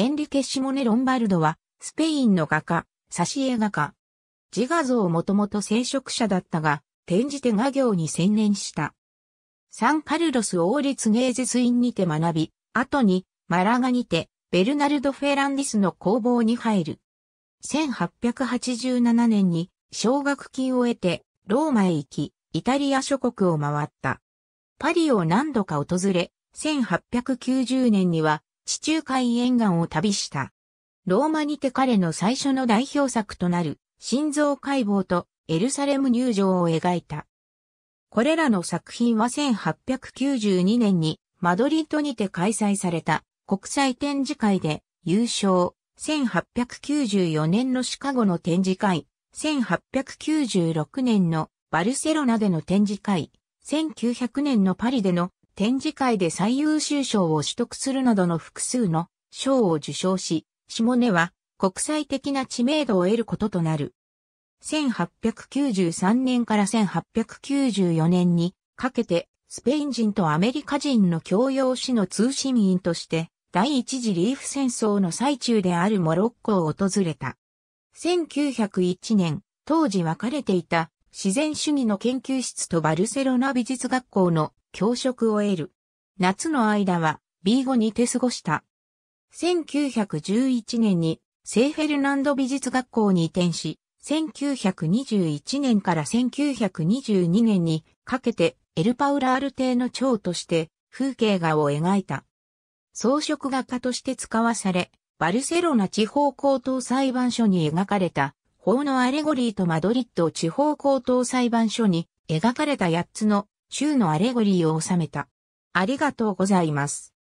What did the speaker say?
エンリケ・シモネ・ロンバルドは、スペインの画家、挿絵画家。自画像もともと聖職者だったが、転じて画業に専念した。サンカルロス王立芸術院にて学び、後に、マラガにて、ベルナルド・フェランディスの工房に入る。1887年に、奨学金を得て、ローマへ行き、イタリア諸国を回った。パリを何度か訪れ、1890年には地中海沿岸を旅した。ローマにて彼の最初の代表作となる心臓解剖とエルサレム入場を描いた。これらの作品は1892年にマドリッドにて開催された国際展示会で優勝、1894年のシカゴの展示会、1896年のバルセロナでの展示会、1900年のパリでの展示会で最優秀賞を取得するなどの複数の賞を受賞し、下根は国際的な知名度を得ることとなる。1893年から1894年にかけてスペイン人とアメリカ人の教養士の通信員として第一次リーフ戦争の最中であるモロッコを訪れた。1901年、当時分かれていた自然主義の研究室とバルセロナ美術学校の教職を得る。夏の間は B5 にて過ごした。1911年に聖フェルナンド美術学校に移転し、1921年から1922年にかけてエルパウラール邸の長として風景画を描いた。装飾画家として使わされ、バルセロナ地方高等裁判所に描かれた法のアレゴリーとマドリッド地方高等裁判所に描かれた8つの州のアレゴリーを収めた。ありがとうございます。